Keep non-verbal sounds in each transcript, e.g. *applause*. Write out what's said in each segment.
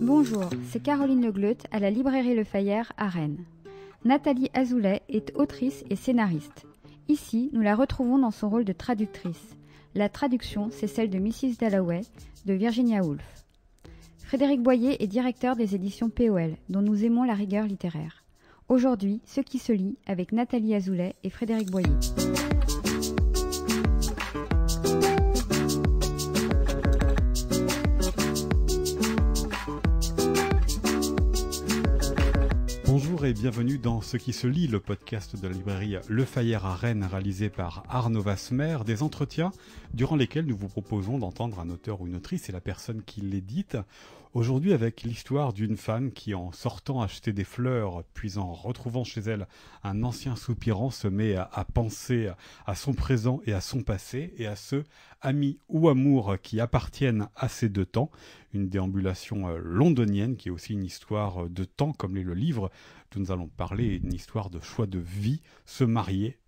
Bonjour, c'est Caroline Gleut à la librairie Le Fayère à Rennes. Nathalie Azoulay est autrice et scénariste. Ici, nous la retrouvons dans son rôle de traductrice. La traduction, c'est celle de Mrs. Dalloway de Virginia Woolf. Frédéric Boyer est directeur des éditions POL, dont nous aimons la rigueur littéraire. Aujourd'hui, Ce qui se lit avec Nathalie Azoulay et Frédéric Boyer. Bonjour et bienvenue dans Ce qui se lit, le podcast de la librairie Le Fayère à Rennes réalisé par Arnaud Vasmer, des entretiens durant lesquels nous vous proposons d'entendre un auteur ou une autrice et la personne qui l'édite. Aujourd'hui, avec l'histoire d'une femme qui, en sortant acheter des fleurs, puis en retrouvant chez elle un ancien soupirant, se met à, penser à son présent et à son passé, et à ceux, amis ou amours, qui appartiennent à ces deux temps. Une déambulation euh, londonienne, qui est aussi une histoire euh, de temps, comme l'est le livre dont nous allons parler, une histoire de choix de vie, se marier,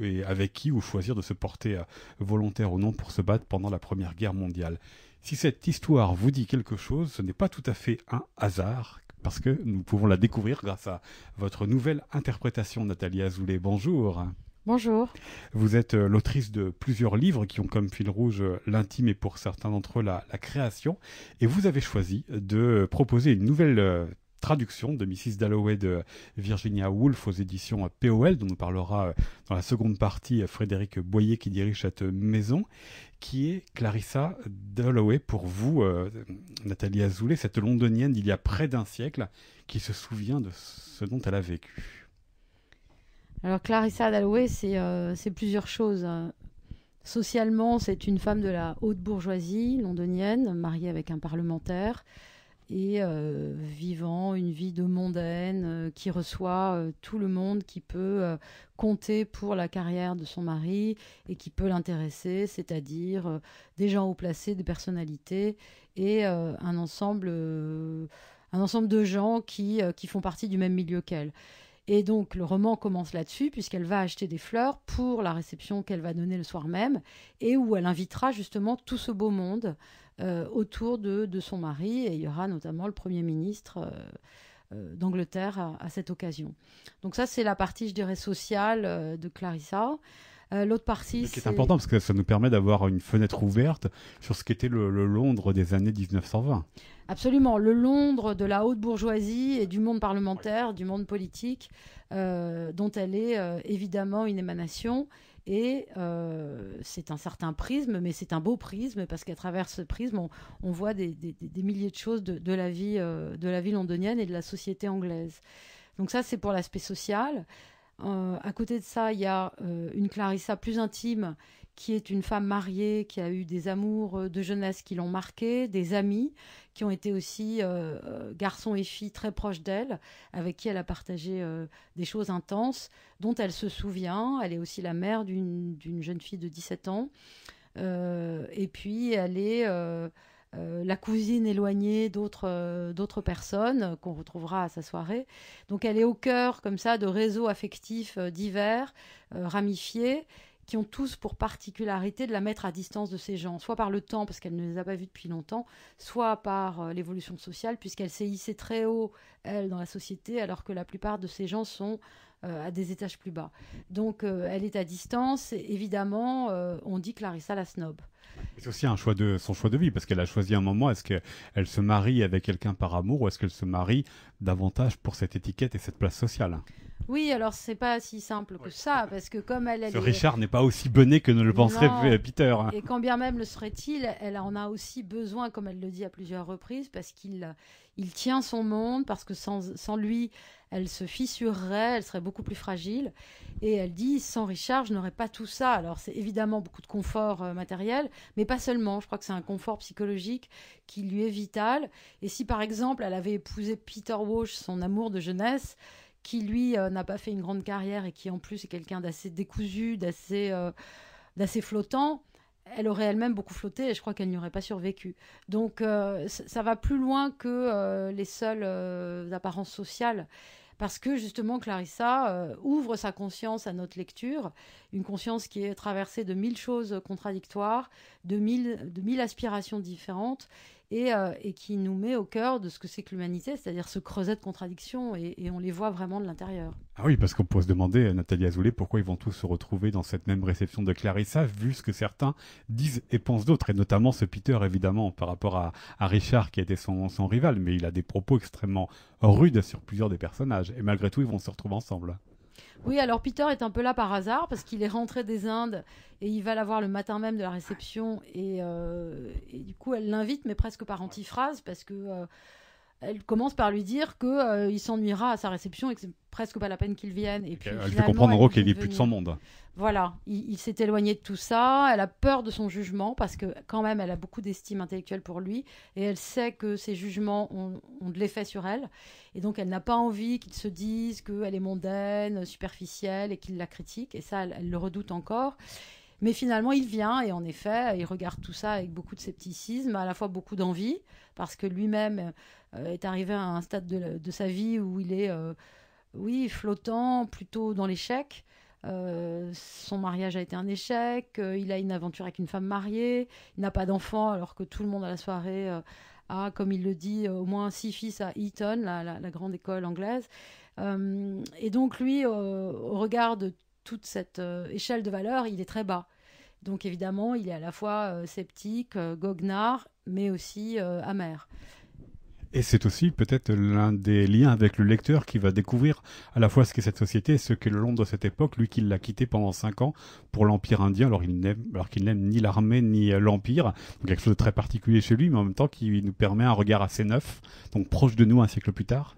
et avec qui ou choisir de se porter euh, volontaire ou non pour se battre pendant la Première Guerre mondiale. Si cette histoire vous dit quelque chose, ce n'est pas tout à fait un hasard, parce que nous pouvons la découvrir grâce à votre nouvelle interprétation, Nathalie Azoulay. Bonjour. Bonjour. Vous êtes euh, l'autrice de plusieurs livres qui ont comme fil rouge euh, l'intime et pour certains d'entre eux la, la, création. Et vous avez choisi de proposer une nouvelle euh, traduction de Mrs. Dalloway de Virginia Woolf aux éditions POL, dont nous parlera euh, dans la seconde partie euh, Frédéric Boyer qui dirige cette maison. Qui est Clarissa Dalloway pour vous, euh, Nathalie Azoulay, cette londonienne d'il y a près d'un siècle qui se souvient de ce dont elle a vécu Alors, Clarissa Dalloway, c'est plusieurs choses. Hein. Socialement, c'est une femme de la haute bourgeoisie londonienne, mariée avec un parlementaire et euh, vivant une vie de mondaine euh, qui reçoit euh, tout le monde qui peut compter pour la carrière de son mari et qui peut l'intéresser, c'est-à-dire des gens haut placés, des personnalités et un ensemble un ensemble de gens qui, qui font partie du même milieu qu'elle. Et donc le roman commence là-dessus, puisqu'elle va acheter des fleurs pour la réception qu'elle va donner le soir même, et où elle invitera justement tout ce beau monde euh, autour de, de, son mari. Et il y aura notamment le Premier ministre euh, euh, d'Angleterre à, cette occasion. Donc ça, c'est la partie, je dirais, sociale de Clarissa. L'autre partie, c'est important parce que ça nous permet d'avoir une fenêtre ouverte sur ce qu'était le, le, Londres des années 1920. Absolument, le Londres de la haute bourgeoisie et du monde parlementaire, du monde politique, dont elle est évidemment une émanation et euh, c'est un certain prisme, mais c'est un beau prisme parce qu'à travers ce prisme, on, voit des, milliers de choses de, la vie, euh, de la ville londonienne et de la société anglaise. Donc ça, c'est pour l'aspect social. Euh, à côté de ça, il y a une Clarissa plus intime qui est une femme mariée qui a eu des amours euh, de jeunesse qui l'ont marquée, des amis qui ont été aussi euh, euh, garçons et filles très proches d'elle, avec qui elle a partagé des choses intenses dont elle se souvient. Elle est aussi la mère d'une jeune fille de 17 ans. et puis elle est la cousine éloignée d'autres d'autres personnes qu'on retrouvera à sa soirée. Donc elle est au cœur comme ça de réseaux affectifs divers, ramifiés qui ont tous pour particularité de la mettre à distance de ces gens, soit par le temps, parce qu'elle ne les a pas vus depuis longtemps, soit par euh, l'évolution sociale, puisqu'elle s'est hissée très haut, elle, dans la société, alors que la plupart de ces gens sont euh, à des étages plus bas. Donc euh, elle est à distance, et évidemment, on dit Clarissa la snob. C'est aussi un choix de son choix de vie parce qu'elle a choisi un moment. Est-ce qu'elle se marie avec quelqu'un par amour ou est-ce qu'elle se marie davantage pour cette étiquette et cette place sociale oui, alors c'est pas si simple que ça, parce que comme elle, elle Ce Richard n'est pas aussi bonnet que ne le penserait Peter. Et quand bien même le serait-il, elle en a aussi besoin, comme elle le dit à plusieurs reprises, parce qu'il il tient son monde, parce que sans, lui, elle se fissurerait, elle serait beaucoup plus fragile. Et elle dit, sans Richard, je n'aurais pas tout ça. Alors c'est évidemment beaucoup de confort euh, matériel, mais pas seulement. Je crois que c'est un confort psychologique qui lui est vital. Et si par exemple, elle avait épousé Peter Walsh, son amour de jeunesse, qui lui euh, n'a pas fait une grande carrière et qui en plus est quelqu'un d'assez décousu, d'assez euh, d'assez flottant, elle aurait elle-même beaucoup flotté et je crois qu'elle n'y aurait pas survécu. Donc euh, ça va plus loin que les seules apparences sociales. Parce que justement, Clarissa ouvre sa conscience à notre lecture, une conscience qui est traversée de mille choses contradictoires, de mille, de mille aspirations différentes, euh, et, qui nous met au cœur de ce que c'est que l'humanité, c'est-à-dire ce creuset de contradictions, et, on les voit vraiment de l'intérieur. Ah oui, parce qu'on peut se demander, euh, Nathalie Azoulay, pourquoi ils vont tous se retrouver dans cette même réception de Clarissa, vu ce que certains disent et pensent d'autres, et notamment ce Peter, évidemment, par rapport à, Richard, qui était son rival, mais il a des propos extrêmement rudes sur plusieurs des personnages, et malgré tout, ils vont se retrouver ensemble. Oui, alors Peter est un peu là par hasard parce qu'il est rentré des Indes et il va la voir le matin même de la réception et, euh, et du coup elle l'invite mais presque par antiphrase parce que euh, elle commence par lui dire que euh, il s'ennuiera à sa réception et que c'est presque pas la peine qu'il vienne. Et elle fait comprendre en gros qu'il est plus de son monde. Voilà, il, s'est éloigné de tout ça. Elle a peur de son jugement parce que quand même, elle a beaucoup d'estime intellectuelle pour lui et elle sait que ses jugements ont, de l'effet sur elle. Et donc, elle n'a pas envie qu'il se dise qu'elle est mondaine, superficielle et qu'il la critique. Et ça, elle le redoute encore. Mais finalement, il vient et en effet, il regarde tout ça avec beaucoup de scepticisme, à la fois beaucoup d'envie, parce que lui-même euh, est arrivé à un stade de, sa vie où il est, euh, oui, flottant, plutôt dans l'échec. Euh, son mariage a été un échec, il a une aventure avec une femme mariée, il n'a pas d'enfants alors que tout le monde à la soirée a, comme il le dit, au moins six fils à Eton, la, grande école anglaise. et donc lui, au regard de toute cette échelle de valeur, il est très bas. Donc évidemment, il est à la fois sceptique, goguenard, mais aussi amer. Et c'est aussi peut-être l'un des liens avec le lecteur qui va découvrir à la fois ce qu'est cette société et ce qu'est le Londres de cette époque, lui qui l'a quitté pendant cinq ans pour l'Empire indien, alors, il n'aime, alors qu'il n'aime ni l'armée ni euh, l'Empire, donc quelque chose de très particulier chez lui, mais en même temps qui nous permet un regard assez neuf, donc proche de nous un siècle plus tard.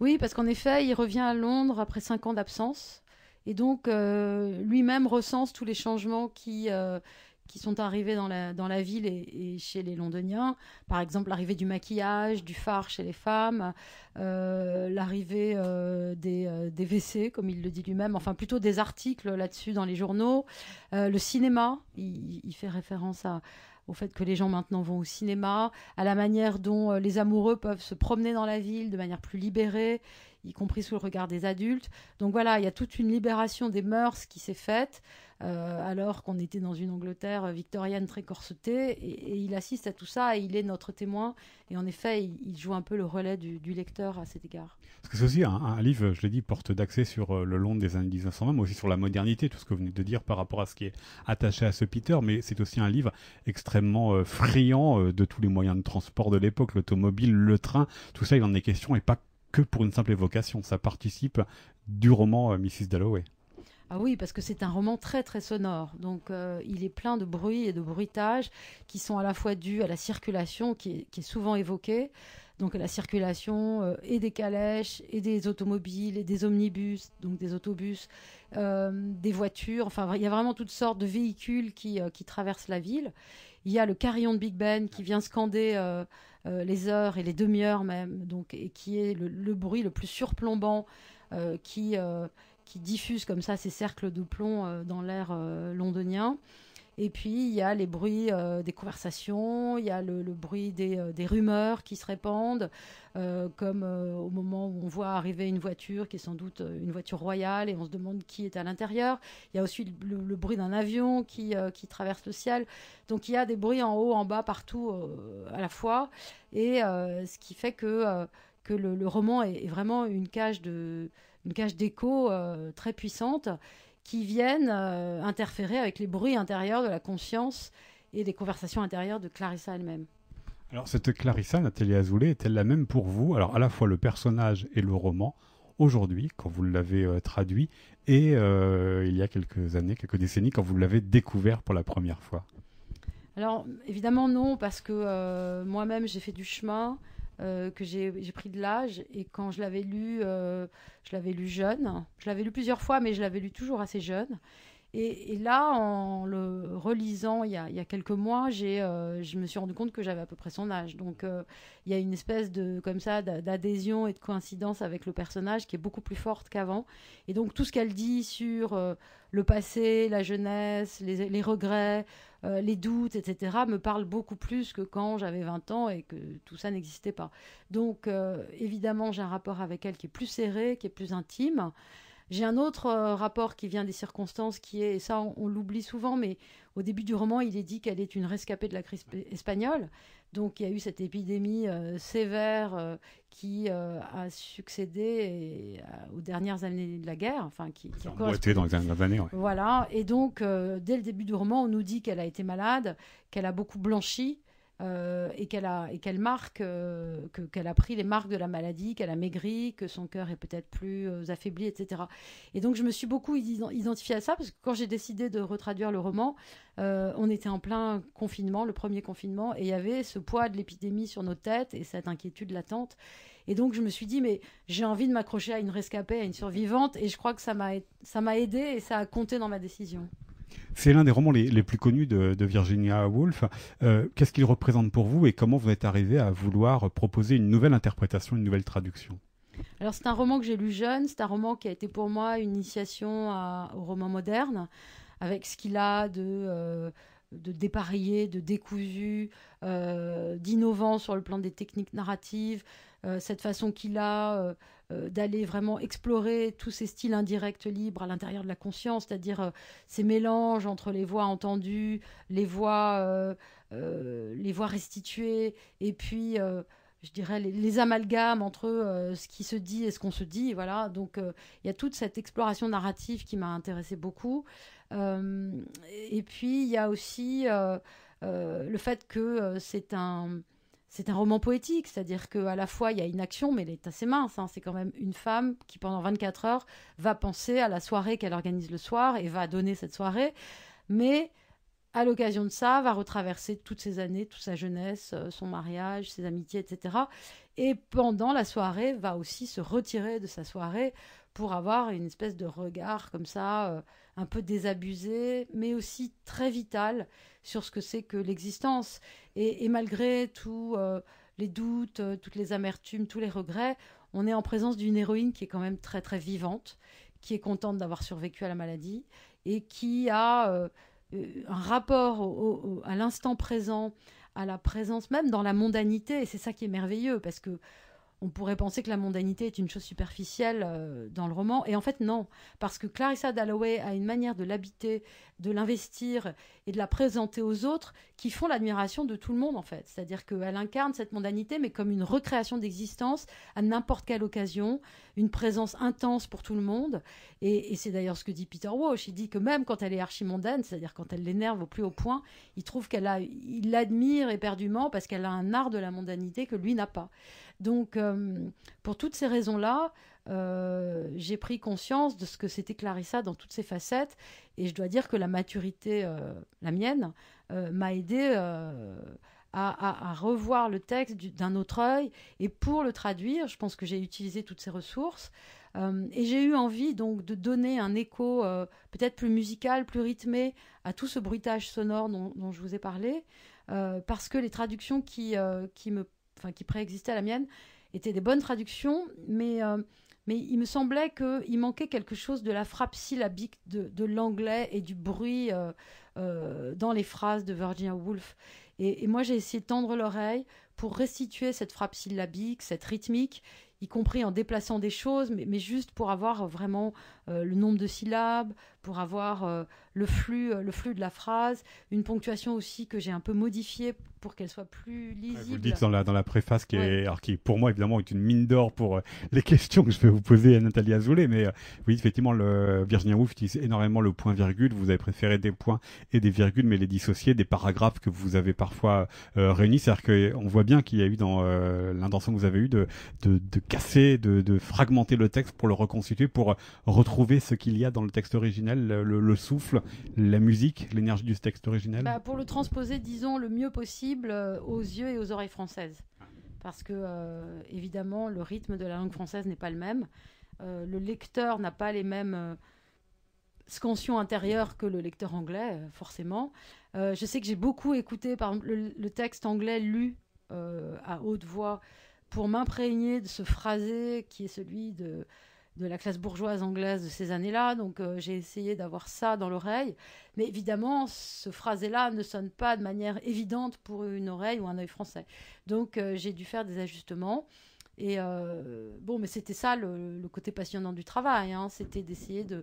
Oui, parce qu'en effet, il revient à Londres après cinq ans d'absence, et donc euh, lui-même recense tous les changements qui... Euh, qui sont arrivés dans la, dans la ville et, chez les Londoniens. Par exemple, l'arrivée du maquillage, du phare chez les femmes, euh, l'arrivée euh, des, euh, des, WC, comme il le dit lui-même, enfin plutôt des articles là-dessus dans les journaux. le cinéma, il, fait référence à, au fait que les gens maintenant vont au cinéma, à la manière dont les amoureux peuvent se promener dans la ville de manière plus libérée, y compris sous le regard des adultes. Donc voilà, il y a toute une libération des mœurs qui s'est faite. Euh, alors qu'on était dans une Angleterre euh, victorienne très corsetée. Et, il assiste à tout ça il est notre témoin. Et en effet, il, joue un peu le relais du, lecteur à cet égard. Parce que c'est aussi un, livre, je l'ai dit, porte d'accès sur euh, le long des années 1920, mais aussi sur la modernité, tout ce que vous venez de dire par rapport à ce qui est attaché à ce Peter. Mais c'est aussi un livre extrêmement friand de tous les moyens de transport de l'époque, l'automobile, le train, tout ça, il en est question et pas que pour une simple évocation. Ça participe du roman Mrs. Dalloway. Ah oui, parce que c'est un roman très très sonore. Donc euh, il est plein de bruits et de bruitages qui sont à la fois dus à la circulation qui est, souvent évoquée, donc la circulation euh, et des calèches et des automobiles et des omnibus, donc des autobus, euh, des voitures. Enfin, il y a vraiment toutes sortes de véhicules qui, traversent la ville. Il y a le carillon de Big Ben qui vient scander les heures et les demi-heures même, donc et qui est le, le bruit le plus surplombant qui qui diffusent comme ça ces cercles de plomb euh, dans l'air euh, londonien. Et puis, il y a les bruits euh, des conversations, il y a le, bruit des, rumeurs qui se répandent, comme au moment où on voit arriver une voiture qui est sans doute une voiture royale et on se demande qui est à l'intérieur. Il y a aussi le, bruit d'un avion qui, qui, traverse le ciel. Donc, il y a des bruits en haut, en bas, partout à la fois. Et ce qui fait que, que le, roman est, vraiment une cage de, une cage d'écho euh, très puissante qui viennent euh, interférer avec les bruits intérieurs de la conscience et des conversations intérieures de Clarissa elle-même. Alors cette Clarissa, Nathalie Azoulay, est-elle la même pour vous Alors à la fois le personnage et le roman, aujourd'hui, quand vous l'avez euh, traduit, et il y a quelques années, quelques décennies, quand vous l'avez découvert pour la première fois Alors évidemment non, parce que moi-même j'ai fait du chemin, euh, que j'ai pris de l'âge. Et quand je l'avais lu, euh, je l'avais lu jeune. Je l'avais lu plusieurs fois, mais je l'avais lu toujours assez jeune. Et, là, en le relisant il y a, quelques mois, j'ai, euh, je me suis rendu compte que j'avais à peu près son âge. Donc, euh, il y a une espèce de comme ça d'adhésion et de coïncidence avec le personnage qui est beaucoup plus forte qu'avant. Et donc, tout ce qu'elle dit sur euh, le passé, la jeunesse, les, les regrets, les doutes, etc., me parle beaucoup plus que quand j'avais 20 ans et que tout ça n'existait pas. Donc, évidemment, j'ai un rapport avec elle qui est plus serré, qui est plus intime. J'ai un autre euh, rapport qui vient des circonstances, qui est, ça on, l'oublie souvent, mais au début du roman, il est dit qu'elle est une rescapée de la crise espagnole. Donc il y a eu cette épidémie euh, sévère euh, qui a succédé aux dernières années de la guerre, enfin qui, a encore... dans les dernières années. Voilà, et donc dès le début du roman, on nous dit qu'elle a été malade, qu'elle a beaucoup blanchi, euh, et qu'elle a marque euh, qu'elle a pris les marques de la maladie, qu'elle a maigri, que son cœur est peut-être plus euh, affaibli, etc. Et donc je me suis beaucoup identifiée à ça parce que quand j'ai décidé de retraduire le roman, on était en plein confinement, le premier confinement, et il y avait ce poids de l'épidémie sur nos têtes et cette inquiétude latente. Et donc je me suis dit mais j'ai envie de m'accrocher à une rescapée, à une survivante, et je crois que ça m'a ça m'a aidé et ça a compté dans ma décision. C'est l'un des romans les, plus connus de, Virginia Woolf. Euh, qu'est-ce qu'il représente pour vous et comment vous êtes arrivé à vouloir proposer une nouvelle interprétation, une nouvelle traduction alors c'est un roman que j'ai lu jeune, c'est un roman qui a été pour moi une initiation au roman moderne, avec ce qu'il a de, euh, de dépareillé, de décousu, euh, d'innovant sur le plan des techniques narratives, cette façon qu'il a euh, d'aller vraiment explorer tous ces styles indirects libres à l'intérieur de la conscience, c'est-à-dire euh, ces mélanges entre les voix entendues, les voix, euh, les voix restituées, et puis je dirais, les, amalgames entre ce qui se dit et ce qu'on se dit. Voilà, donc il y a toute cette exploration narrative qui m'a intéressée beaucoup. et puis il y a aussi le fait que c'est un c'est un roman poétique, c'est-à-dire qu'à la fois il y a une action, mais elle est assez mince. Hein. C'est quand même une femme qui pendant 24 heures va penser à la soirée qu'elle organise le soir et va donner cette soirée, mais à l'occasion de ça va retraverser toutes ses années, toute sa jeunesse, euh, son mariage, ses amitiés, etc. Et pendant la soirée va aussi se retirer de sa soirée pour avoir une espèce de regard comme ça, euh, un peu désabusé, mais aussi très vital sur ce que c'est que l'existence. Et, malgré tous euh, les doutes, euh, toutes les amertumes, tous les regrets, on est en présence d'une héroïne qui est quand même très très vivante, qui est contente d'avoir survécu à la maladie et qui a un rapport à l'instant présent, à la présence même dans la mondanité. Et c'est ça qui est merveilleux parce que on pourrait penser que la mondanité est une chose superficielle euh, dans le roman. Et en fait, non. Parce que Clarissa Dalloway a une manière de l'habiter, de l'investir et de la présenter aux autres qui font l'admiration de tout le monde, en fait. C'est-à-dire qu'elle incarne cette mondanité, mais comme une recréation d'existence à n'importe quelle occasion, une présence intense pour tout le monde. Et, c'est d'ailleurs ce que dit Peter Walsh. Il dit que même quand elle est archimondaine, c'est-à-dire quand elle l'énerve au plus haut point, il trouve qu'elle a, il l'admire éperdument parce qu'elle a un art de la mondanité que lui n'a pas. Donc, euh, pour toutes ces raisons-là, euh, j'ai pris conscience de ce que c'était Clarissa dans toutes ses facettes. Et je dois dire que la maturité, euh, la mienne, m'a aidé à, revoir le texte d'un autre œil. Et pour le traduire, je pense que j'ai utilisé toutes ces ressources. et j'ai eu envie donc de donner un écho peut-être plus musical, plus rythmé à tout ce bruitage sonore dont, je vous ai parlé. parce que les traductions qui, qui me enfin qui préexistait à la mienne, étaient des bonnes traductions, mais euh, mais il me semblait qu'il manquait quelque chose de la frappe syllabique de, l'anglais et du bruit euh, euh, dans les phrases de Virginia Woolf. Et, moi, j'ai essayé de tendre l'oreille pour restituer cette frappe syllabique, cette rythmique, y compris en déplaçant des choses, mais, juste pour avoir vraiment le nombre de syllabes, pour avoir euh, le, flux, euh, le flux de la phrase, une ponctuation aussi que j'ai un peu modifiée pour qu'elle soit plus lisible. Vous le dites dans la, dans la préface, qui, est, qui pour moi évidemment est une mine d'or pour euh, *laughs* les questions que je vais vous poser à Nathalie Azoulay, mais oui, effectivement, le, Virginia Woolf utilise énormément le point-virgule, vous avez préféré des points et des virgules, mais les dissocier des paragraphes que vous avez parfois réunis, c'est-à-dire qu'on voit bien qu'il y a eu dans l'intention que vous avez eue de, de, de casser, de, de fragmenter le texte pour le reconstituer, pour retrouver ce qu'il y a dans le texte original le, souffle, la musique, l'énergie du texte original bah, Pour le transposer, disons, le mieux possible euh, aux yeux et aux oreilles françaises. Parce que, euh, évidemment, le rythme de la langue française n'est pas le même. Euh, le lecteur n'a pas les mêmes euh, scansions intérieures que le lecteur anglais, forcément. je sais que j'ai beaucoup écouté, par exemple, le texte anglais lu à haute voix pour m'imprégner de ce phrasé qui est celui de de la classe bourgeoise anglaise de ces années-là, donc euh, j'ai essayé d'avoir ça dans l'oreille. Mais évidemment, ce phrasé-là ne sonne pas de manière évidente pour une oreille ou un œil français. Donc euh, j'ai dû faire des ajustements. Et euh, bon, mais c'était ça le, côté passionnant du travail, hein. c'était d'essayer de,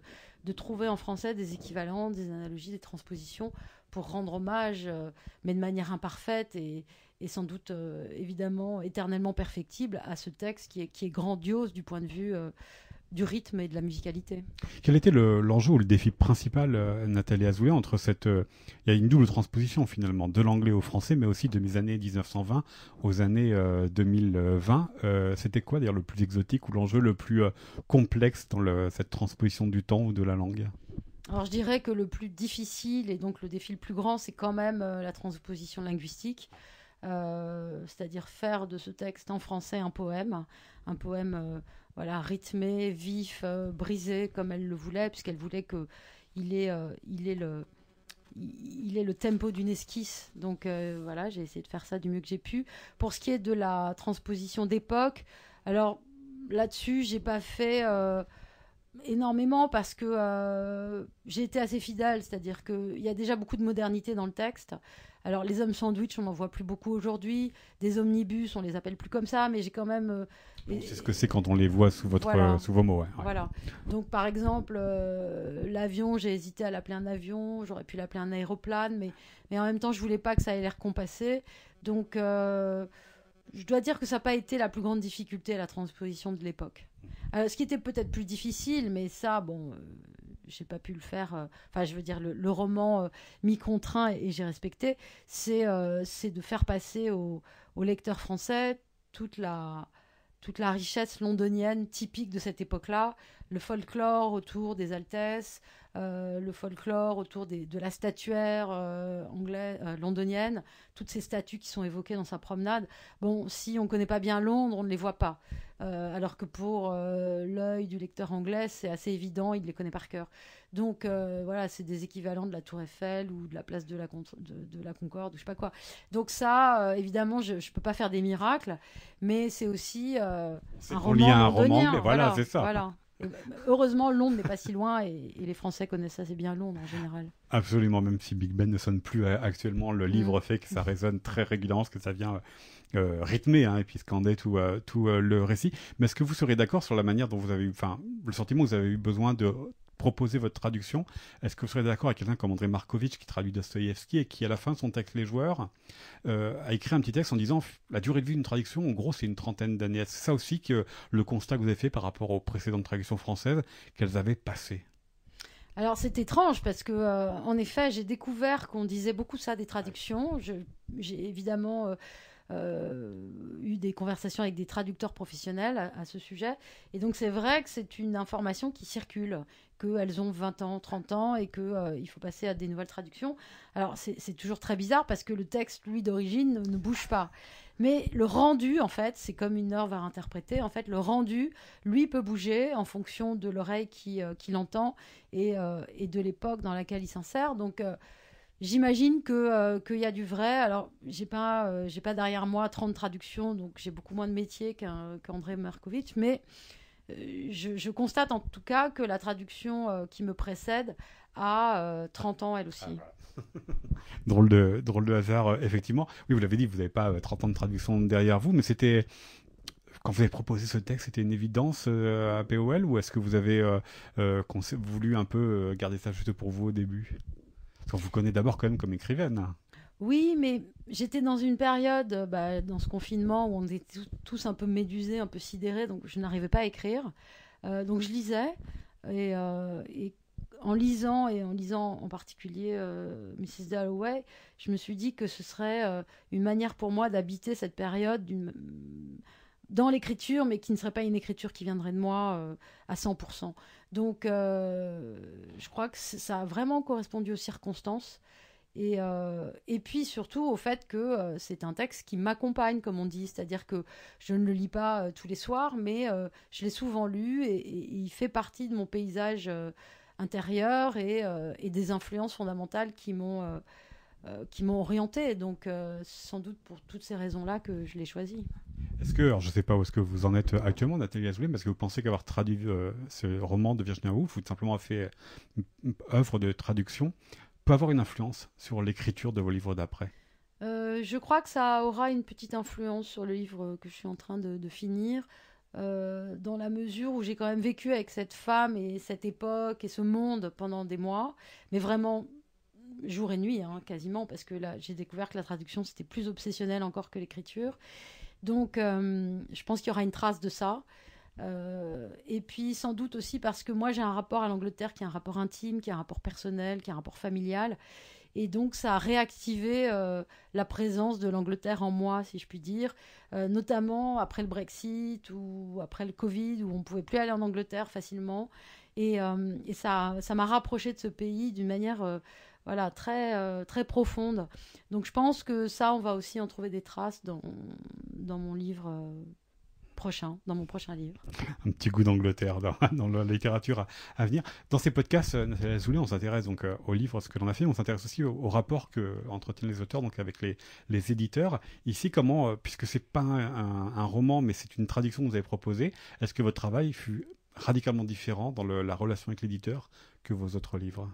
trouver en français des équivalents, des analogies, des transpositions pour rendre hommage, mais de manière imparfaite et, sans doute évidemment éternellement perfectible à ce texte qui est, qui est grandiose du point de vue du rythme et de la musicalité. Quel était l'enjeu ou le défi principal, euh, Nathalie Azoulay, entre cette... Euh, il y a une double transposition finalement, de l'anglais au français, mais aussi de mes années 1920 aux années 2020. Euh, c'était quoi d'ailleurs le plus exotique ou l'enjeu le plus complexe dans cette transposition du temps ou de la langue alors je dirais que le plus difficile et donc le défi le plus grand, c'est quand même la transposition linguistique. c'est-à-dire faire de ce texte en français un poème, un poème voilà, rythmé, vif, euh, brisé comme elle le voulait, puisqu'elle voulait que il ait, euh, il est le il est le tempo d'une esquisse. Donc euh, voilà, j'ai essayé de faire ça du mieux que j'ai pu. Pour ce qui est de la transposition d'époque, alors là-dessus, j'ai pas fait énormément parce que euh, j'ai été assez fidèle, c'est-à-dire qu'il y a déjà beaucoup de modernité dans le texte. Alors les hommes sandwich, on n'en voit plus beaucoup aujourd'hui. Des omnibus, on les appelle plus comme ça, mais j'ai quand même. Euh, c'est ce que c'est quand on les voit sous votre euh, sous vos mots. Voilà. Donc par exemple, l'avion, j'ai hésité à l'appeler un avion. J'aurais pu l'appeler un aéroplane, mais mais en même temps, je voulais pas que ça ait l'air compassé. Donc je dois dire que ça n'a pas été la plus grande difficulté à la transposition de l'époque. Euh, ce qui était peut-être plus difficile, mais ça, bon, euh, j'ai pas pu le faire. Euh, enfin, je veux dire, le, roman m'y contraint et, j'ai respecté, c'est de faire passer aux lecteurs français toute la, toute la richesse londonienne typique de cette époque-là, le folklore autour des Altesses, euh, le folklore autour de la statuaire euh, anglaise, euh, londonienne, toutes ces statues qui sont évoquées dans sa promenade. Bon, si on ne connaît pas bien Londres, on ne les voit pas. alors que pour l'œil du lecteur anglais, c'est assez évident, il les connaît par cœur. Donc voilà, c'est des équivalents de la Tour Eiffel ou de la place de la, de, la Concorde ou je sais pas quoi. Donc ça, évidemment, je ne peux pas faire des miracles, mais c'est aussi un roman. à un roman, mais voilà, voilà c'est ça. Voilà. Euh, heureusement, Londres n'est pas si loin et, les Français connaissent assez bien Londres en général. Absolument, même si Big Ben ne sonne plus euh, actuellement, le livre mm. fait que ça résonne très régulièrement, parce que ça vient euh, rythmer hein, et puis scander tout, tout le récit. Mais est-ce que vous serez d'accord sur la manière dont vous avez eu, enfin, le sentiment que vous avez eu besoin de proposer votre traduction, est-ce que vous serez d'accord avec quelqu'un comme André Markovitch qui traduit Dostoïevski et qui, à la fin de son texte Les Joueurs, euh, a écrit un petit texte en disant la durée de vie d'une traduction, en gros, c'est une trentaine d'années. C'est ça aussi que le constat que vous avez fait par rapport aux précédentes traductions françaises qu'elles avaient passées alors c'est étrange parce que euh, en effet j'ai découvert qu'on disait beaucoup ça des traductions. J'ai évidemment euh, euh, eu des conversations avec des traducteurs professionnels à, ce sujet. Et donc c'est vrai que c'est une information qui circule, qu'elles ont 20 ans, 30 ans et qu'il euh, il faut passer à des nouvelles traductions. Alors c'est toujours très bizarre parce que le texte, lui, d'origine, ne, bouge pas. Mais le rendu, en fait, c'est comme une œuvre à interpréter. En fait, le rendu, lui, peut bouger en fonction de l'oreille qui, entend euh, qui l'entend et, et, de l'époque dans laquelle il s'insère. Donc J'imagine euh, qu'il y a du vrai. Alors, j'ai pas, euh, j'ai pas derrière moi 30 traductions, donc j'ai beaucoup moins de métier qu'André Markovitch, mais euh, je, constate en tout cas que la traduction qui me précède a 30 ans elle aussi. Ah, *laughs* drôle, de, drôle de hasard, effectivement. Oui, vous l'avez dit, vous n'avez pas 30 ans de traduction derrière vous, mais c'était quand vous avez proposé ce texte, c'était une évidence à POL ou est-ce que vous avez voulu un peu garder ça juste pour vous au début on vous connaît d'abord quand même comme écrivaine. Oui, mais j'étais dans une période, euh, bah, dans ce confinement, où on était tous un peu médusés, un peu sidérés, donc je n'arrivais pas à écrire. Euh, donc je lisais, euh, et, en lisant, et en lisant en particulier euh, Mrs. Dalloway, je me suis dit que ce serait une manière pour moi d'habiter cette période d'une dans l'écriture, mais qui ne serait pas une écriture qui viendrait de moi euh, à 100%. Donc, euh, je crois que ça a vraiment correspondu aux circonstances. Et, euh, et puis surtout au fait que c'est un texte qui m'accompagne, comme on dit, c'est-à-dire que je ne le lis pas tous les soirs, mais je l'ai souvent lu et, il fait partie de mon paysage intérieur et, des influences fondamentales qui m'ont euh, qui m'ont orienté. Donc, euh, sans doute pour toutes ces raisons-là que je l'ai choisi. Est-ce que, alors je ne sais pas où est-ce que vous en êtes euh, actuellement, Nathalie Azoulay, mais est-ce que vous pensez qu'avoir traduit ce roman de Virginia Woolf, ou tout simplement fait une œuvre de traduction, peut avoir une influence sur l'écriture de vos livres d'après Je crois que ça aura une petite influence sur le livre que je suis en train de, finir, dans la mesure où j'ai quand même vécu avec cette femme et cette époque et ce monde pendant des mois, mais vraiment jour et nuit, hein, quasiment, parce que là, j'ai découvert que la traduction, c'était plus obsessionnel encore que l'écriture. Donc, euh, je pense qu'il y aura une trace de ça. Euh, et puis, sans doute aussi parce que moi, j'ai un rapport à l'Angleterre qui est un rapport intime, qui est un rapport personnel, qui est un rapport familial. Et donc, ça a réactivé euh, la présence de l'Angleterre en moi, si je puis dire, notamment après le Brexit ou après le Covid, où on ne pouvait plus aller en Angleterre facilement. Et, et ça m'a rapproché de ce pays d'une manière voilà, très, euh, très profonde. Donc je pense que ça, on va aussi en trouver des traces dans, dans mon livre euh, prochain, dans mon prochain livre. Un petit goût d'Angleterre dans, *laughs* la littérature à, venir. Dans ces podcasts, euh, Nathalie Azoulay, on s'intéresse donc aux livres, ce que l'on a fait, on s'intéresse aussi au, rapports rapport que entretiennent les auteurs, donc avec les, les éditeurs. Ici, comment, puisque c'est pas un, roman, mais c'est une traduction que vous avez proposée, est-ce que votre travail fut radicalement différent dans la relation avec l'éditeur que vos autres livres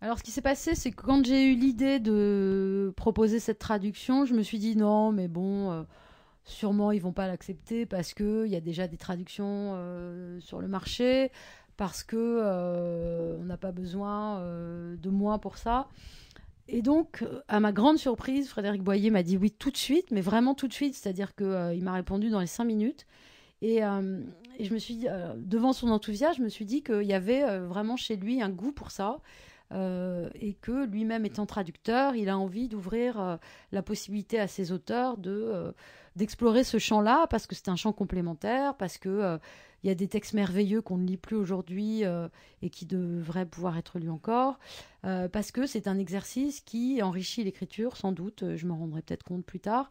alors, ce qui s'est passé, c'est que quand j'ai eu l'idée de proposer cette traduction, je me suis dit non, mais bon, euh, sûrement ils vont pas l'accepter parce qu'il y a déjà des traductions euh, sur le marché, parce que euh, on n'a pas besoin de moi pour ça. Et donc, à ma grande surprise, Frédéric Boyer m'a dit oui tout de suite, mais vraiment tout de suite, c'est-à-dire qu'il m'a répondu dans les cinq minutes. Et, je me suis devant son enthousiasme, je me suis dit qu'il y avait vraiment chez lui un goût pour ça. Euh, et que lui-même étant traducteur, il a envie d'ouvrir euh, la possibilité à ses auteurs de euh, d'explorer ce champ-là parce que c'est un champ complémentaire, parce que il y a des textes merveilleux qu'on ne lit plus aujourd'hui et qui devraient pouvoir être lus encore, parce que c'est un exercice qui enrichit l'écriture sans doute. Je m'en rendrai peut-être compte plus tard,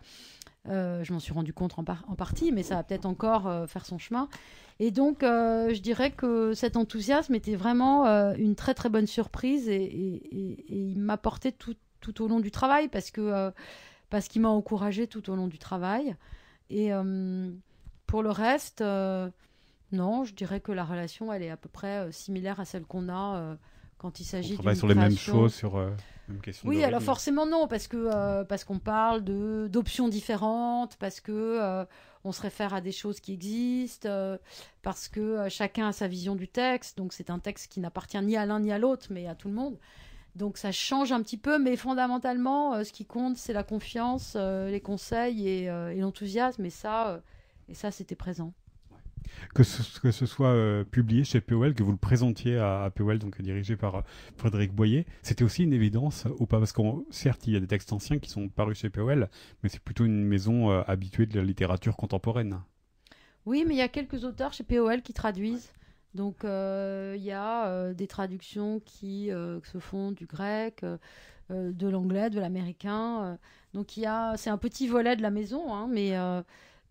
euh, je m'en suis rendu compte en, en, partie, mais ça va peut-être encore euh, faire son chemin. Et donc, euh, je dirais que cet enthousiasme était vraiment une très très bonne surprise et, il m'a tout, tout, au long du travail parce que parce qu'il m'a encouragé tout au long du travail. Et pour le reste, non, je dirais que la relation elle est à peu près similaire à celle qu'on a quand il s'agit de. sur les mêmes choses sur oui, alors forcément non, parce que euh, parce qu'on parle de d'options différentes, parce que euh, on se réfère à des choses qui existent, euh, parce que chacun a sa vision du texte, donc c'est un texte qui n'appartient ni à l'un ni à l'autre, mais à tout le monde. Donc ça change un petit peu, mais fondamentalement, ce qui compte, c'est la confiance, les conseils et, l'enthousiasme, ça, et ça c'était présent que ce, que ce soit euh, publié chez POL, que vous le présentiez à, POL, donc dirigé par euh, Frédéric Boyer, c'était aussi une évidence euh, ou pas Parce que certes, il y a des textes anciens qui sont parus chez POL, mais c'est plutôt une maison habituée de la littérature contemporaine. Oui, mais il y a quelques auteurs chez POL qui traduisent. Donc il y a des traductions qui se font du grec, de l'anglais, de l'américain. donc il y a, c'est un petit volet de la maison, hein, mais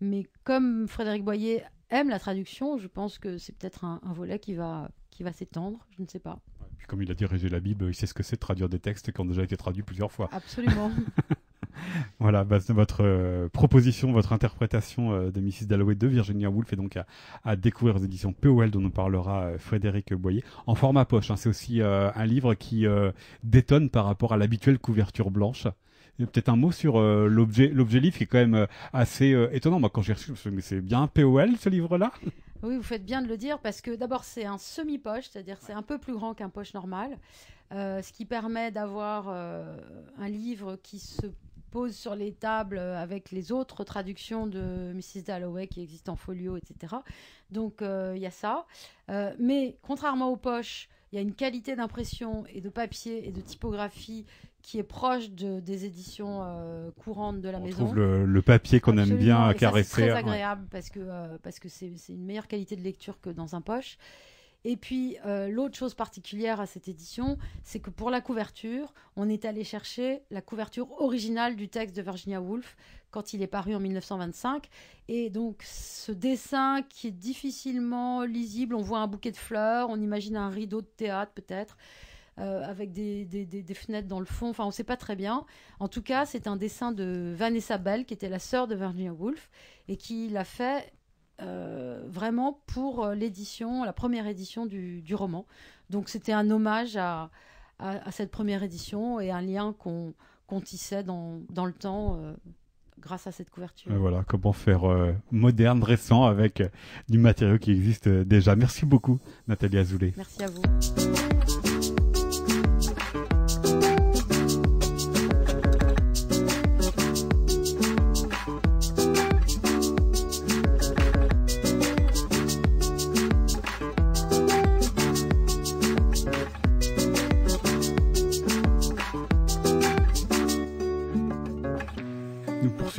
mais comme Frédéric Boyer aime la traduction, je pense que c'est peut-être un, volet qui va, qui va s'étendre, je ne sais pas. puis comme il a dirigé la Bible, euh, il sait ce que c'est de traduire des textes qui ont déjà été traduits plusieurs fois. Absolument. *laughs* voilà, bah, votre euh, proposition, votre interprétation euh, de Mrs. Dalloway de Virginia Woolf est donc à, découvrir aux éditions POL dont nous parlera Frédéric Boyer en format poche. Hein. c'est aussi un livre qui détonne par rapport à l'habituelle couverture blanche peut-être un mot sur euh, l'objet, l'objet livre qui est quand même euh, assez euh, étonnant. Moi, quand j'ai reçu, c'est bien un POL ce livre-là. Oui, vous faites bien de le dire parce que d'abord c'est un semi-poche, c'est-à-dire c'est un peu plus grand qu'un poche normal, ce qui permet d'avoir un livre qui se pose sur les tables avec les autres traductions de Mrs. Dalloway qui existent en folio, etc. Donc il y a ça. mais contrairement aux poches, il y a une qualité d'impression et de papier et de typographie qui est proche de, des éditions euh, courantes de la maison. On trouve le, papier qu'on aime bien à caresser. C'est très agréable parce que euh, parce que c'est une meilleure qualité de lecture que dans un poche. Et puis euh, l'autre chose particulière à cette édition, c'est que pour la couverture, on est allé chercher la couverture originale du texte de Virginia Woolf quand il est paru en 1925. Et donc ce dessin qui est difficilement lisible, on voit un bouquet de fleurs, on imagine un rideau de théâtre peut-être. Euh, avec des, des, des, fenêtres dans le fond. Enfin, on ne sait pas très bien. En tout cas, c'est un dessin de Vanessa Bell, qui était la sœur de Virginia Woolf, et qui l'a fait euh, vraiment pour euh, l'édition, la première édition du, roman. Donc, c'était un hommage à, cette première édition et un lien qu'on tissait dans, dans, le temps. grâce à cette couverture. voilà, comment faire moderne, récent avec du matériau qui existe déjà. Merci beaucoup, Nathalie Azoulay. Merci à vous.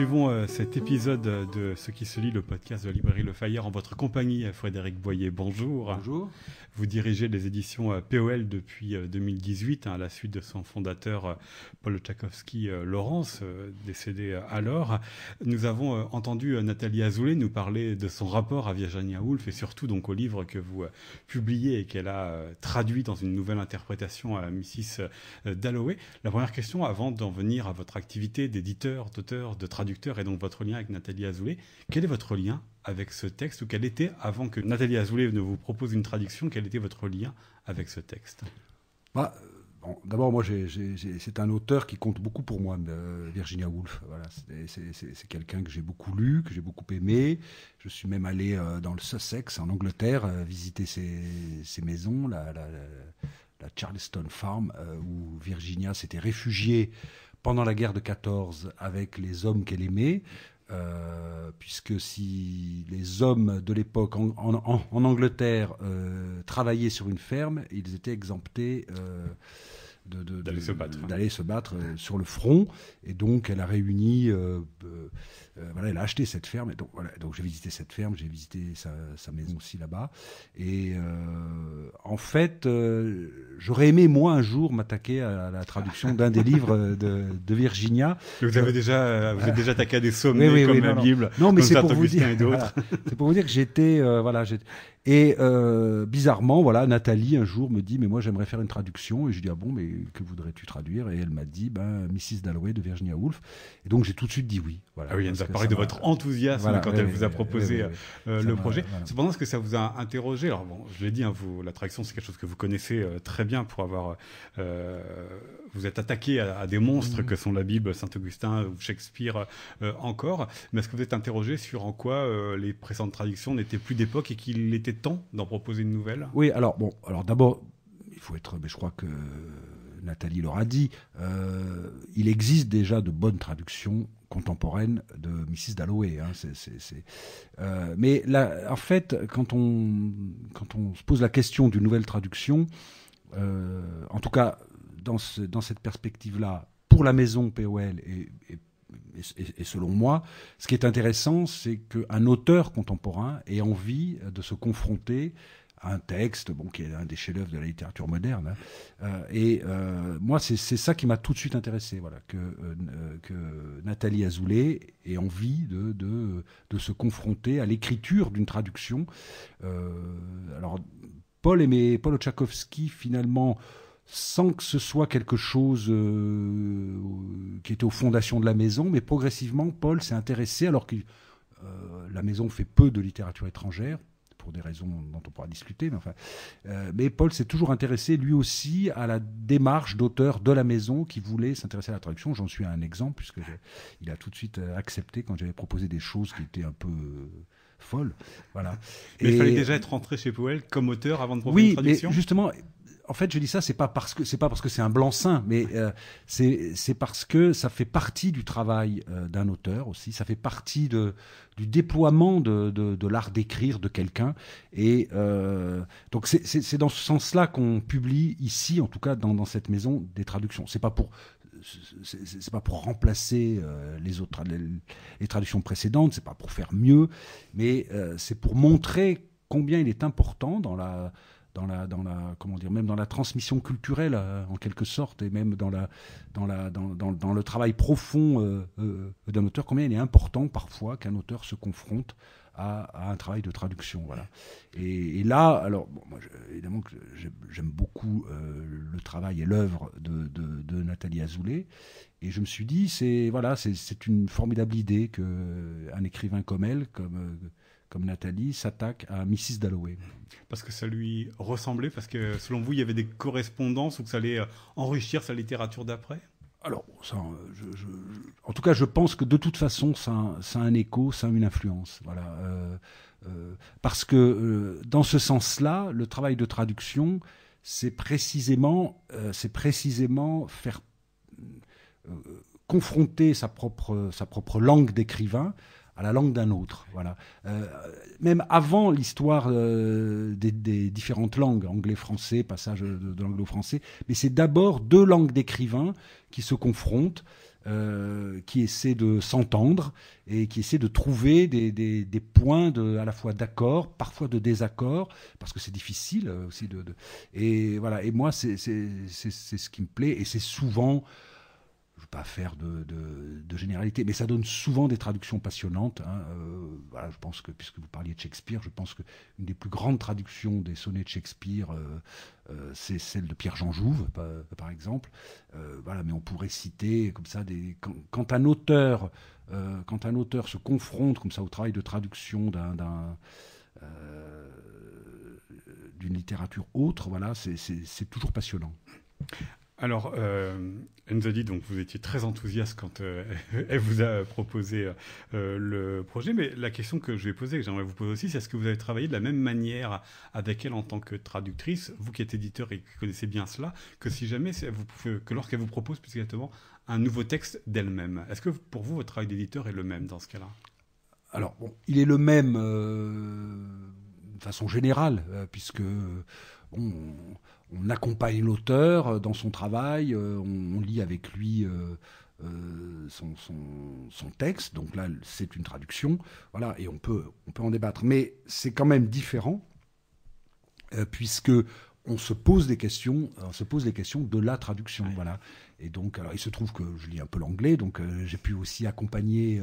Suivons euh, cet épisode de Ce qui se lit, le podcast de la librairie Le fire en votre compagnie. Euh, Frédéric Boyer, bonjour. Bonjour. Vous dirigez les éditions euh, POL depuis 2018, hein, à la suite de son fondateur Paul Tchaikovsky Laurence, décédé alors. Nous avons entendu Nathalie Azoulay nous parler de son rapport à Virginia Woolf et surtout donc au livre que vous publiez et qu'elle a traduit dans une nouvelle interprétation à Mrs. Dalloway. La première question, avant d'en venir à votre activité d'éditeur, d'auteur, de traducteur, et donc votre lien avec Nathalie Azoulay. Quel est votre lien avec ce texte ou quel était, avant que Nathalie Azoulay ne vous propose une traduction, quel était votre lien avec ce texte bah, D'abord, moi, c'est un auteur qui compte beaucoup pour moi, euh, Virginia Woolf. Voilà, c'est quelqu'un que j'ai beaucoup lu, que j'ai beaucoup aimé. Je suis même allé euh, dans le Sussex, en Angleterre, euh, visiter ses, maisons, la, Charleston Farm, où Virginia s'était réfugiée pendant la guerre de 14 avec les hommes qu'elle aimait, euh, puisque si les hommes de l'époque en, Angleterre euh, travaillaient sur une ferme, ils étaient exemptés. Euh, d'aller se battre, se battre sur le front. Et donc, elle a réuni euh, voilà, elle a acheté cette ferme. Et donc, voilà, donc j'ai visité cette ferme, j'ai visité sa, sa, maison aussi là-bas. Et euh, en fait, euh, j'aurais aimé, moi, un jour, m'attaquer à, la traduction d'un des livres de, de Virginia. vous avez déjà, vous avez déjà attaqué à des sommets comme la Bible. Non, mais c'est pour vous dire. *laughs* c'est pour vous dire que j'étais, euh, voilà, Et euh, bizarrement, voilà, Nathalie un jour me dit mais moi j'aimerais faire une traduction et je lui dis ah bon mais que voudrais-tu traduire et elle m'a dit ben Mrs Dalloway de Virginia Woolf et donc j'ai tout de suite dit oui. Voilà. Ah oui, ça a de votre enthousiasme quand elle vous a proposé euh, le projet. Cependant, Cependant, ce que ça vous a interrogé, alors bon, je l'ai dit, hein, la l'attraction, c'est quelque chose que vous connaissez euh, très bien pour avoir. Euh, vous êtes attaqué à, des monstres mhm. que sont la Bible, Saint-Augustin ou Shakespeare encore. Mais est-ce que vous êtes interrogé sur en quoi les précédentes traductions n'étaient plus d'époque et qu'il était temps d'en proposer une nouvelle Oui, alors bon, alors d'abord, il faut être. Mais je crois que Nathalie l'aura dit, euh, il existe déjà de bonnes traductions contemporaines de Mrs. Dalloway. Hein, euh, mais là, en fait, quand on, quand on se pose la question d'une nouvelle traduction, euh, en tout cas dans, dans cette perspective-là, pour la maison POL et, et et, selon moi, ce qui est intéressant, c'est qu'un auteur contemporain ait envie de se confronter un texte, bon, qui est un des chefs-d'œuvre de la littérature moderne. Hein. Euh, et euh, moi, c'est ça qui m'a tout de suite intéressé, voilà, que, euh, que Nathalie Azoulay ait envie de, se confronter à l'écriture d'une traduction. alors, Paul aimait Paul finalement, sans que ce soit quelque chose qui était aux fondations de la maison, mais progressivement, Paul s'est intéressé, alors que la maison fait peu de littérature étrangère, pour des raisons dont on pourra discuter. Mais, enfin, euh, mais Paul s'est toujours intéressé lui aussi à la démarche d'auteur de la maison qui voulait s'intéresser à la traduction. J'en suis un exemple puisque il a tout de suite euh, accepté quand j'avais proposé des choses qui étaient un peu euh, folles. Voilà. Mais il fallait déjà être rentré chez Powell comme auteur avant de proposer oui, une traduction. Oui, justement, en fait, je dis ça, c'est pas parce que c'est pas parce que c'est un blanc-seing, mais euh, c'est parce que ça fait partie du travail euh, d'un auteur aussi. Ça fait partie du déploiement de, l'art d'écrire de quelqu'un. Et euh, donc c'est dans ce sens-là qu'on publie ici, en tout cas dans, cette maison, des traductions. C'est pas c'est pas pour remplacer les autres les, traductions précédentes, c'est pas pour faire mieux, mais c'est pour montrer combien il est important dans la dans la, dans la, comment dire, même dans la transmission culturelle euh, en quelque sorte, et même dans la, dans la, dans, dans, le travail profond euh, euh, d'un auteur. Combien il est important parfois qu'un auteur se confronte à, un travail de traduction. Voilà. Et, là, alors, bon, évidemment, j'aime beaucoup le travail et l'œuvre de, de, Nathalie Azoulay. Et je me suis dit, c'est voilà, c'est une formidable idée qu'un écrivain comme elle, comme, comme Nathalie, s'attaque à Mrs. Dalloway. Parce que ça lui ressemblait, parce que selon vous, il y avait des correspondances ou que ça allait euh, enrichir sa littérature d'après alors, euh, en tout cas, je pense que de toute façon, ça, a un écho, ça a une influence. Voilà. Euh, parce que dans ce sens-là, le travail de traduction, c'est précisément, c'est précisément faire confronter sa propre langue d'écrivain à la langue d'un autre. Voilà. Euh, même avant l'histoire euh, des, différentes langues, anglais-français, passage de, l'anglo-français, mais c'est d'abord deux langues d'écrivains qui se confrontent, euh, qui essaient de s'entendre et qui essaient de trouver des, points de, à la fois d'accord, parfois de désaccord, parce que c'est difficile aussi de, Et voilà. Et moi, c'est ce qui me plaît, et c'est souvent pas faire de, généralité, mais ça donne souvent des traductions passionnantes. Hein. Euh, je pense que, puisque vous parliez de Shakespeare, je pense que une des plus grandes traductions des sonnets de Shakespeare, euh, euh, c'est celle de Pierre-Jean Jouve, par, exemple. voilà, mais on pourrait citer comme ça des. Quand, un auteur, quand un auteur se confronte comme ça au travail de traduction d'un d'une littérature autre, voilà, c'est toujours passionnant. Alors, a euh, dit donc vous étiez très enthousiaste quand euh, *laughs* elle vous a proposé euh, le projet, mais la question que je vais poser, que j'aimerais vous poser aussi, c'est est-ce que vous avez travaillé de la même manière avec elle en tant que traductrice, vous qui êtes éditeur et qui connaissez bien cela, que si jamais que lorsqu'elle vous propose plus exactement un nouveau texte d'elle-même, est-ce que pour vous votre travail d'éditeur est le même dans ce cas-là Alors, bon, il est le même de façon générale, puisque on accompagne l'auteur euh, dans son travail, euh, on, lit avec lui. Euh, son, texte, donc là c'est une traduction, voilà, et on peut, on peut en débattre. Mais c'est quand même différent, puisque on se pose des questions, on se pose des questions de la traduction, voilà. Et donc, alors, il se trouve que je lis un peu l'anglais, donc j'ai pu aussi accompagner,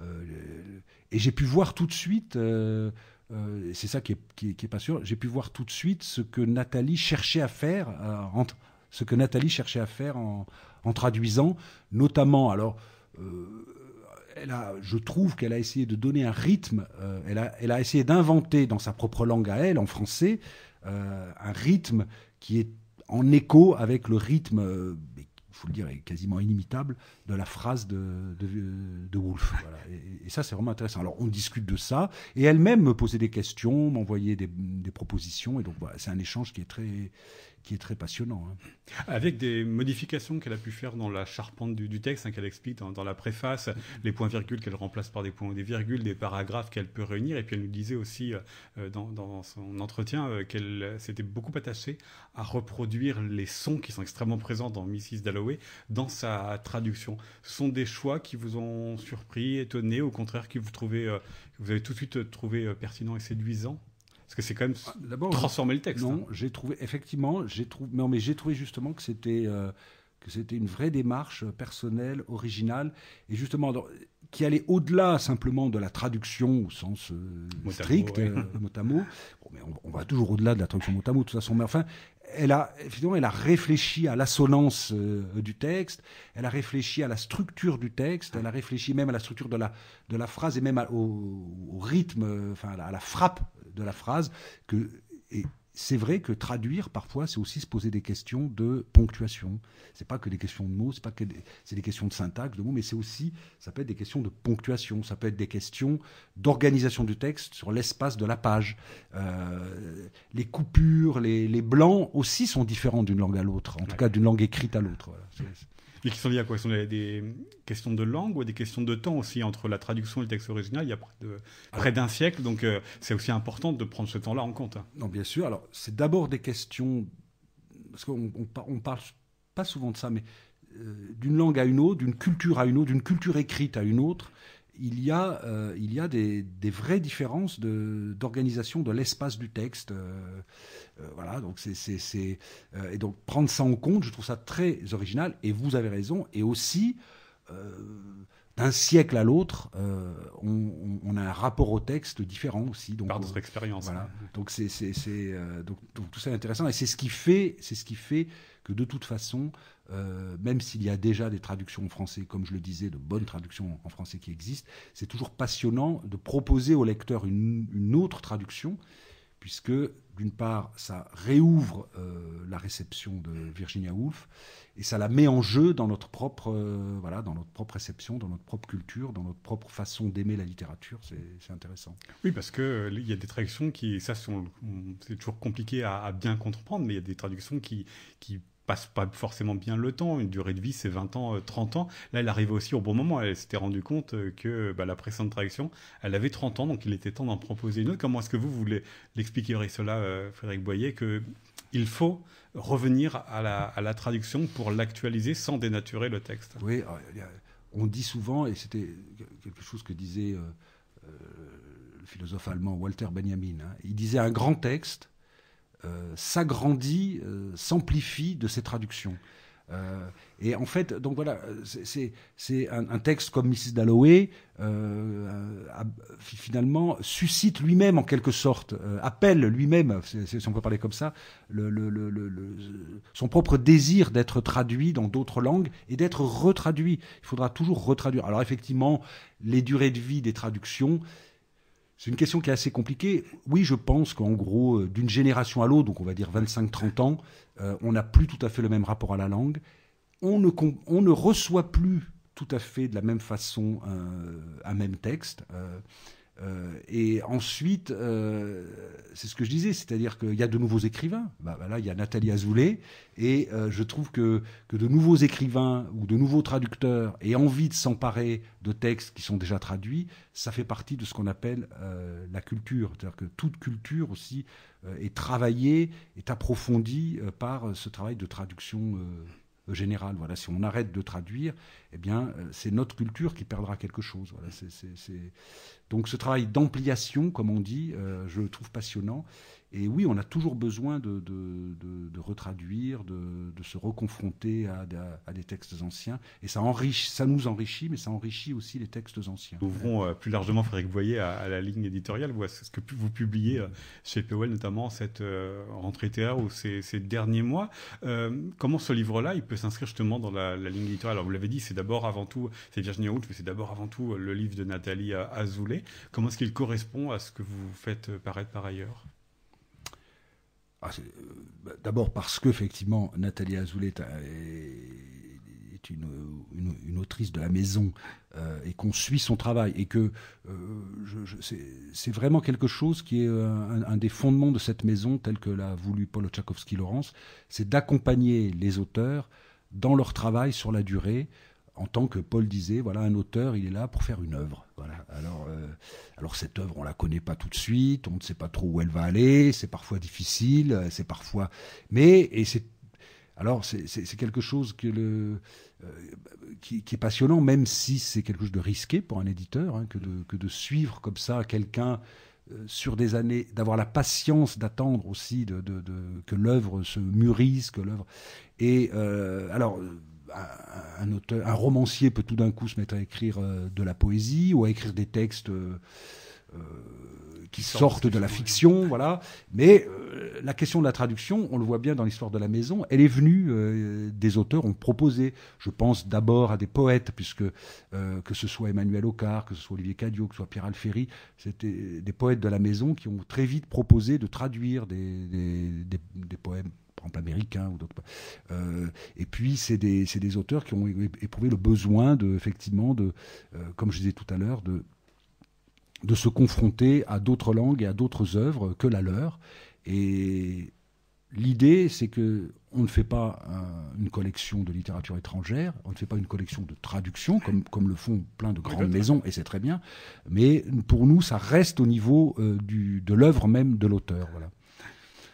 et j'ai pu voir tout de suite euh, c'est ça qui est, qui, est, pas sûr. J'ai pu voir tout de suite ce que Nathalie cherchait à faire, euh, en, ce que Nathalie cherchait à faire en, en traduisant, notamment. Alors, euh, elle a, je trouve qu'elle a essayé de donner un rythme. elle, a, elle, a, essayé d'inventer dans sa propre langue à elle, en français, un rythme qui est en écho avec le rythme faut le dire, est quasiment inimitable de la phrase de, de, *laughs* Et, ça, c'est vraiment intéressant. Alors, on discute de ça, et elle-même me posait des questions, m'envoyait des, propositions, et donc voilà, c'est un échange qui est très, qui est très passionnant. Hein. Avec des modifications qu'elle a pu faire dans la charpente du, texte, hein, qu'elle explique dans, la préface, mm-hmm. les points-virgules qu'elle remplace par des points ou des virgules, des paragraphes qu'elle peut réunir. Et puis elle nous disait aussi euh, euh, dans, son entretien euh, qu'elle s'était beaucoup attachée à reproduire les sons qui sont extrêmement présents dans Mrs. Dalloway dans sa traduction. Ce sont des choix qui vous ont surpris, étonnés, au contraire, qui vous trouvez, que vous avez tout de suite trouvé pertinent et séduisant parce que c'est quand même ah, D'abord, transformer le texte. Non, hein. j'ai trouvé, effectivement, j'ai trouvé, non, mais j'ai trouvé justement que c'était. Euh, que c'était une vraie démarche personnelle, originale, et justement qui allait au-delà simplement de la traduction au sens strict, mot mais on, va toujours au-delà de la traduction mot à mot, de toute façon. Mais enfin, elle a, finalement, elle a réfléchi à l'assonance euh, du texte, elle a réfléchi à la structure du texte, elle a réfléchi même à la structure de la, de la phrase et même au, rythme, euh, enfin, à la, à la, frappe de la phrase. Que, et c'est vrai que traduire parfois, c'est aussi se poser des questions de ponctuation. C'est pas que des questions de mots, c'est pas que c'est des questions de syntaxe, de mots, mais c'est aussi, ça peut être des questions de ponctuation, ça peut être des questions d'organisation du texte sur l'espace de la page. Euh, les coupures, les, blancs aussi sont différents d'une langue à l'autre, en tout cas d'une langue écrite à l'autre. — Mais qui sont liées à quoi Ce sont des, questions de langue ou des questions de temps aussi entre la traduction et le texte original. Il y a près ah. d'un siècle, donc euh, c'est aussi important de prendre ce temps-là en compte. Hein. Non, bien sûr. Alors, c'est d'abord des questions, parce qu'on on, parle pas souvent de ça, mais euh, d'une langue à une autre, d'une culture à une autre, d'une culture écrite à une autre il y a, euh, il y a des, des vraies différences d'organisation de, l'espace du texte. Euh, euh, voilà, donc c'est. et donc prendre ça en compte, je trouve ça très original, et vous avez raison, et aussi. d'un siècle à l'autre, on, a un rapport au texte différent aussi. Donc, Par notre expérience. Voilà. Hein. Donc, c'est, donc, donc, tout ça est intéressant. Et c'est ce qui fait, c'est ce qui fait que de toute façon, euh, même s'il y a déjà des traductions en français, comme je le disais, de bonnes traductions en français qui existent, c'est toujours passionnant de proposer au lecteur une, autre traduction, puisque d'une part, ça réouvre euh, la réception de Virginia Woolf et ça la met en jeu dans notre propre, euh, voilà, dans notre propre réception, dans notre propre culture, dans notre propre façon d'aimer la littérature. C'est intéressant. Oui, parce qu'il il y a des traductions qui, ça, c'est toujours compliqué à, bien comprendre, mais il y a des traductions qui, qui pas forcément bien le temps. Une durée de vie, c'est 20 ans, 30 euh, ans. Là, elle arrivait aussi au bon moment. Elle s'était rendue compte euh, que euh, bah, la précédente traduction, elle avait 30 ans, donc il était temps d'en proposer une autre. Comment est-ce que vous voulez l'expliquer, cela, Frédéric Boyer, que il faut revenir à la, traduction pour l'actualiser sans dénaturer le texte Oui, ah, on dit souvent, et c'était quelque chose que disait le philosophe allemand Walter Benjamin, hein, il disait un grand texte euh, s'agrandit, euh, s'amplifie de ses traductions. Euh, et en fait, donc voilà, c'est un, texte comme Mrs. Dalloway, finalement, suscite lui-même en quelque sorte, appelle lui-même, si on peut parler comme ça, son propre désir d'être traduit dans d'autres langues et d'être retraduit. Il faudra toujours retraduire. Alors effectivement, les durées de vie des traductions, c'est une question qui est assez compliquée. Oui, je pense qu'en gros, euh, d'une génération à l'autre, donc on va dire 25-30 ans, euh, on n'a plus tout à fait le même rapport à la langue. On ne, reçoit plus tout à fait de la même façon euh, un, même texte. et ensuite, c'est ce que je disais, c'est-à-dire qu'il y a de nouveaux écrivains. Bah, bah là, il y a Nathalie Azoulay, et euh, je trouve que, que, de nouveaux écrivains ou de nouveaux traducteurs aient envie de s'emparer de textes qui sont déjà traduits, ça fait partie de ce qu'on appelle euh, la culture. C'est-à-dire que toute culture aussi euh, est travaillée, est approfondie par ce travail de traduction voilà, si on arrête de traduire, eh bien, euh, c'est notre culture qui perdra quelque chose. Voilà, c'est, Donc ce travail d'ampliation, comme on dit, euh, je le trouve passionnant. Et oui, on a toujours besoin de, de, de, retraduire, de, se reconfronter à, à, des textes anciens. Et ça, enrichit, ça nous enrichit, mais ça enrichit aussi les textes anciens. Ouvrons euh, plus largement, Frédéric Boyer, à, à, la ligne éditoriale. Vous, ce que vous publiez euh, chez POL, notamment cette euh, rentrée théâtre ou ces, ces, derniers mois. comment ce livre-là, il peut s'inscrire justement dans la, ligne éditoriale Alors, vous l'avez dit, c'est d'abord avant tout, c'est Virginie Woolf, mais c'est d'abord avant tout le livre de Nathalie Azoulay. Comment est-ce qu'il correspond à ce que vous faites paraître par ailleurs ah, euh, bah, d'abord parce que effectivement Nathalie Azoulay est, une, autrice de la maison euh, et qu'on suit son travail et que euh, c'est vraiment quelque chose qui est un, des fondements de cette maison telle que l'a voulu Paul Tchaikovsky-Laurence, c'est d'accompagner les auteurs dans leur travail sur la durée en tant que Paul disait, voilà, un auteur, il est là pour faire une œuvre. Voilà. Alors, euh, alors cette œuvre, on la connaît pas tout de suite, on ne sait pas trop où elle va aller, c'est parfois difficile, euh, c'est parfois, mais et c'est alors c'est quelque chose euh, qui, est passionnant, même si c'est quelque chose de risqué pour un éditeur hein, que, de, que de suivre comme ça quelqu'un sur des années, d'avoir la patience d'attendre aussi de, que l'œuvre se mûrisse, que l'œuvre. Et alors, un, auteur, un romancier peut tout d'un coup se mettre à écrire euh, de la poésie ou à écrire des textes euh, euh, qui sortent de la fiction, voilà. Mais la question de la traduction, on le voit bien dans l'histoire de la maison, elle est venue des auteurs ont proposé. Je pense d'abord à des poètes, puisque que ce soit Emmanuel Ocar, que ce soit Olivier Cadio, que ce soit Pierre Alféry, c'était des poètes de la maison qui ont très vite proposé de traduire des poèmes par exemple américains ou d'autres. Euh, et puis c'est des, des, auteurs qui ont éprouvé le besoin de, effectivement, de, euh, comme je disais tout à l'heure, de, de se confronter à d'autres langues et à d'autres œuvres que la leur. Et l'idée, c'est que on ne fait pas une collection de littérature étrangère, on ne fait pas une collection de traduction, comme, comme le font plein de grandes maisons, et c'est très bien, mais pour nous, ça reste au niveau euh, du, de l'œuvre même de l'auteur. Voilà.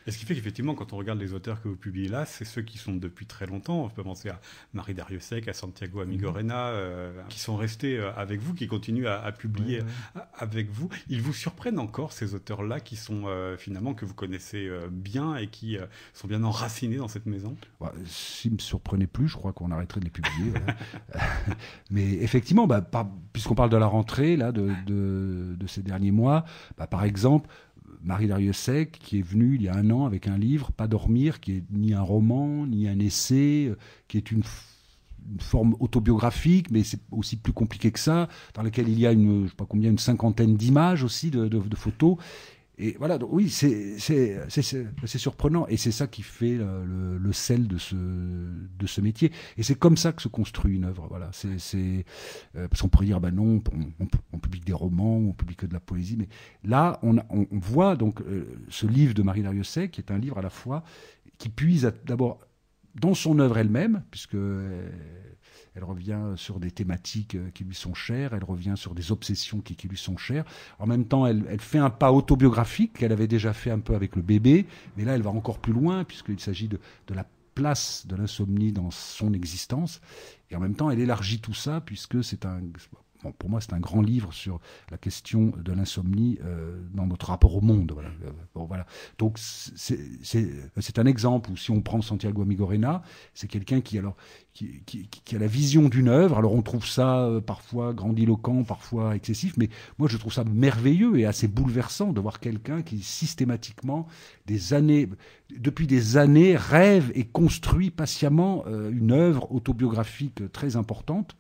Et ce qui fait qu'effectivement, quand on regarde les auteurs que vous publiez là, c'est ceux qui sont depuis très longtemps. On peut penser à Marie Dariussec, à Santiago Amigorena, mhm. euh, qui sont restés euh, avec vous, qui continuent à, publier euh, avec vous. Ils vous surprennent encore, ces auteurs-là, qui sont finalement que vous connaissez bien et qui sont bien enracinés dans cette maison bah, S'ils ne me surprenaient plus, je crois qu'on arrêterait de les publier. *laughs* Mais effectivement, bah, puisqu'on parle de la rentrée là, de, ces derniers mois, bah, par exemple, Marie Dariussec, qui est venue il y a un an avec un livre, Pas dormir, qui est ni un roman, ni un essai, euh, qui est une, forme autobiographique, mais c'est aussi plus compliqué que ça, dans lequel il y a une, je pas combien, une cinquantaine d'images aussi, de photos, et voilà, donc oui, c'est surprenant et c'est ça qui fait le, le, sel de ce, de ce métier. Et c'est comme ça que se construit une œuvre. Voilà, c'est euh, parce qu'on pourrait dire, ben non, on, on, publie des romans, on publie que de la poésie, mais là, on, on voit donc euh, ce livre de Marie Dariussec, qui est un livre à la fois qui puise d'abord dans son œuvre elle-même, puisque euh, elle revient sur des thématiques euh, qui lui sont chères, elle revient sur des obsessions qui, lui sont chères. En même temps, elle, fait un pas autobiographique qu'elle avait déjà fait un peu avec le bébé, mais là, elle va encore plus loin, puisqu'il s'agit de la place de l'insomnie dans son existence. Et en même temps, elle élargit tout ça, puisque c'est un, pour moi, c'est un grand livre sur la question de l'insomnie euh, dans notre rapport au monde. Voilà. Donc, c'est un exemple où si on prend Santiago Amigorena, c'est quelqu'un qui, alors, qui, a la vision d'une œuvre. Alors, on trouve ça euh, parfois grandiloquent, parfois excessif, mais moi, je trouve ça merveilleux et assez bouleversant de voir quelqu'un qui systématiquement, des années, depuis des années, rêve et construit patiemment euh, une œuvre autobiographique très importante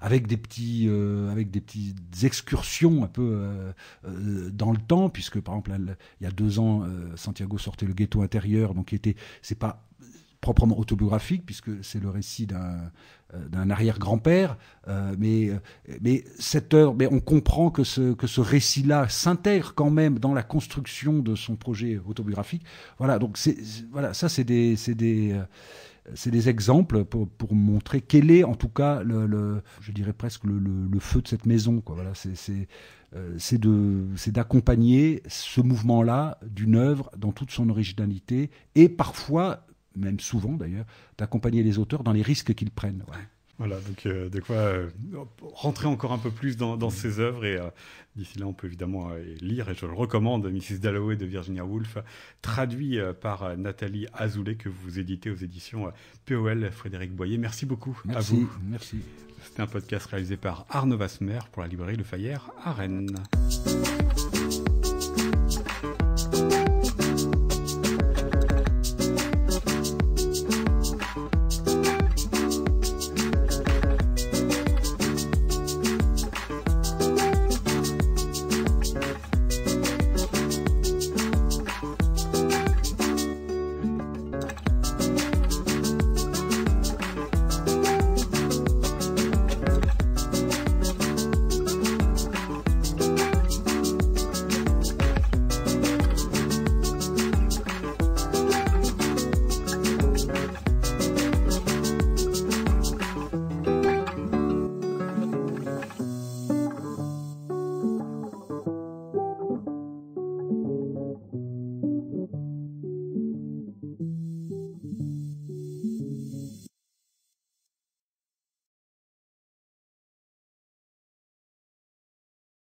avec des petits, euh, avec des petites excursions un peu euh, euh, dans le temps, puisque par exemple il y a deux ans, Santiago sortait le ghetto intérieur, donc était, c'est pas proprement autobiographique puisque c'est le récit d'un d'un arrière-grand-père, mais mais cette heure, mais on comprend que ce que ce récit-là s'intègre quand même dans la construction de son projet autobiographique. Voilà, donc voilà, ça c'est des c'est des c'est des exemples pour, montrer quel est en tout cas je dirais presque le, feu de cette maison voilà euh, c'est d'accompagner ce mouvement là d'une œuvre dans toute son originalité et parfois même souvent d'ailleurs d'accompagner les auteurs dans les risques qu'ils prennent voilà, donc euh, de quoi euh, rentrer encore un peu plus dans, ses mm. œuvres. Et euh, d'ici là, on peut évidemment lire, et je le recommande, Mrs. Dalloway de Virginia Woolf, traduit par Nathalie Azoulay, que vous éditez aux éditions POL, Frédéric Boyer. Merci beaucoup à vous. Merci. C'était un podcast réalisé par Arnaud Vasmer pour la librairie Le Fayère à Rennes.